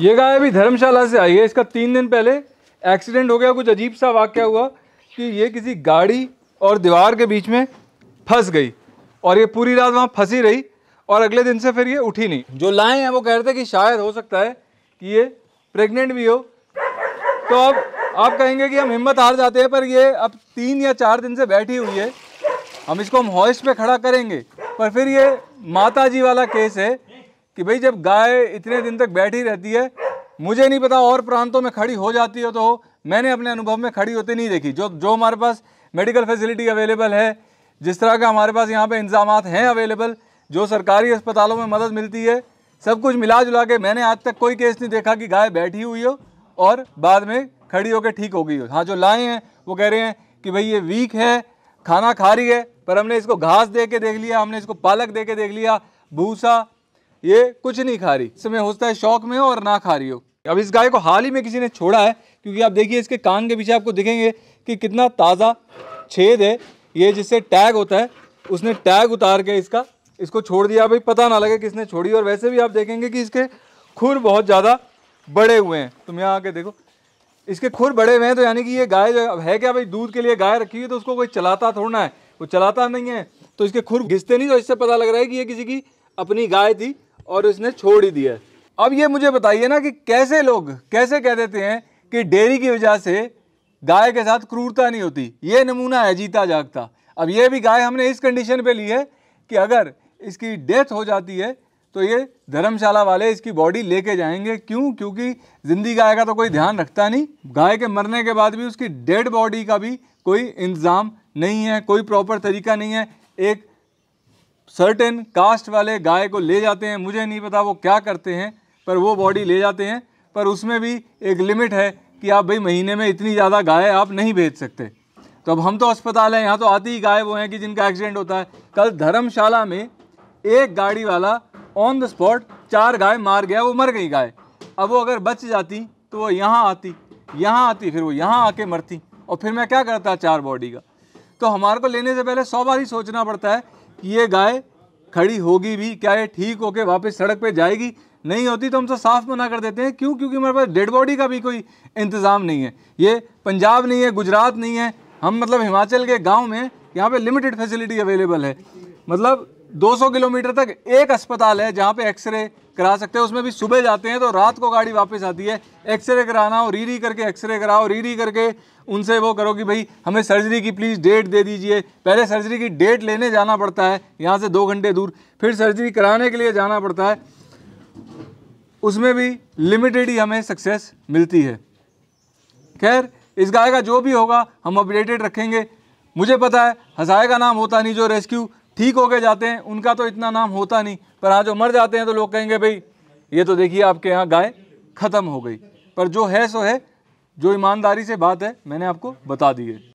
ये गाय अभी धर्मशाला से आई है इसका तीन दिन पहले एक्सीडेंट हो गया कुछ अजीब सा वाक्य हुआ कि ये किसी गाड़ी और दीवार के बीच में फंस गई और ये पूरी रात वहाँ फंसी रही और अगले दिन से फिर ये उठी नहीं जो लाए हैं वो कह रहे थे कि शायद हो सकता है कि ये प्रेग्नेंट भी हो तो अब आप, कहेंगे कि हम हिम्मत हार जाते हैं पर ये अब तीन या चार दिन से बैठी हुई है हम इसको हम हॉइस पे खड़ा करेंगे पर फिर ये माता जी वाला केस है कि भाई जब गाय इतने दिन तक बैठी रहती है मुझे नहीं पता और प्रांतों में खड़ी हो जाती हो तो मैंने अपने अनुभव में खड़ी होते नहीं देखी जो जो हमारे पास मेडिकल फैसिलिटी अवेलेबल है जिस तरह का हमारे पास यहाँ पे इंतजाम हैं अवेलेबल जो सरकारी अस्पतालों में मदद मिलती है सब कुछ मिला जुला के मैंने आज तक कोई केस नहीं देखा कि गाय बैठी हुई हो और बाद में खड़ी होकर ठीक हो गई हो हाँ जो लाए हैं वो कह रहे हैं कि भाई ये वीक है खाना खा रही है पर हमने इसको घास दे के देख लिया हमने इसको पालक दे के देख लिया भूसा ये कुछ नहीं खा रही इसमें होता है शौक में हो और ना खा रही हो अब इस गाय को हाल ही में किसी ने छोड़ा है क्योंकि आप देखिए इसके कान के पीछे आपको दिखेंगे कि कितना ताज़ा छेद है ये जिससे टैग होता है उसने टैग उतार के इसका इसको छोड़ दिया भाई पता ना लगे किसने छोड़ी और वैसे भी आप देखेंगे कि इसके खुर बहुत ज़्यादा बड़े हुए हैं तुम यहाँ आके देखो इसके खुर बड़े हुए हैं तो यानी कि ये गाय जो है क्या भाई दूध के लिए गाय रखी हुई है तो उसको कोई चलाता थोड़ा है वो चलाता नहीं है तो इसके खुर घिसते नहीं तो इससे पता लग रहा है कि ये किसी की अपनी गाय थी और उसने छोड़ ही दिया अब ये मुझे बताइए ना कि कैसे लोग कैसे कह देते हैं कि डेयरी की वजह से गाय के साथ क्रूरता नहीं होती ये नमूना है जीता जागता अब ये भी गाय हमने इस कंडीशन पे ली है कि अगर इसकी डेथ हो जाती है तो ये धर्मशाला वाले इसकी बॉडी लेके जाएंगे क्यों क्योंकि ज़िंदी गाय का तो कोई ध्यान रखता नहीं गाय के मरने के बाद भी उसकी डेड बॉडी का भी कोई इंतज़ाम नहीं है कोई प्रॉपर तरीका नहीं है एक सर्टेन कास्ट वाले गाय को ले जाते हैं मुझे नहीं पता वो क्या करते हैं पर वो बॉडी ले जाते हैं पर उसमें भी एक लिमिट है कि आप भाई महीने में इतनी ज़्यादा गाय आप नहीं भेज सकते तो अब हम तो अस्पताल हैं यहाँ तो आती ही गाय वो हैं कि जिनका एक्सीडेंट होता है कल धर्मशाला में एक गाड़ी वाला ऑन द स्पॉट चार गाय मार गया वो मर गई गाय अब वो अगर बच जाती तो वो यहाँ आती यहाँ आती फिर वो यहाँ आके मरती और फिर मैं क्या करता चार बॉडी का तो हमारे को लेने से पहले सौ बार ही सोचना पड़ता है ये गाय खड़ी होगी भी क्या ये ठीक होके वापस सड़क पे जाएगी नहीं होती तो हम तो साफ मना कर देते हैं क्यों क्योंकि हमारे पास डेड बॉडी का भी कोई इंतज़ाम नहीं है ये पंजाब नहीं है गुजरात नहीं है हम मतलब हिमाचल के गाँव में यहाँ पर लिमिटेड फैसिलिटी अवेलेबल है मतलब 200 किलोमीटर तक एक अस्पताल है जहाँ पे एक्सरे करा सकते हैं उसमें भी सुबह जाते हैं तो रात को गाड़ी वापस आती है एक्सरे कराना हो री री करके एक्सरे कराओ री री करके उनसे वो करो कि भाई हमें सर्जरी की प्लीज़ डेट दे दीजिए पहले सर्जरी की डेट लेने जाना पड़ता है यहाँ से दो घंटे दूर फिर सर्जरी कराने के लिए जाना पड़ता है उसमें भी लिमिटेड ही हमें सक्सेस मिलती है खैर इस गाय का जो भी होगा हम अपडेटेड रखेंगे मुझे पता है हंसाए का नाम होता नहीं जो रेस्क्यू ठीक होके जाते हैं उनका तो इतना नाम होता नहीं पर हाँ जो मर जाते हैं तो लोग कहेंगे भाई ये तो देखिए आपके यहाँ गाय ख़त्म हो गई पर जो है सो है जो ईमानदारी से बात है मैंने आपको बता दी है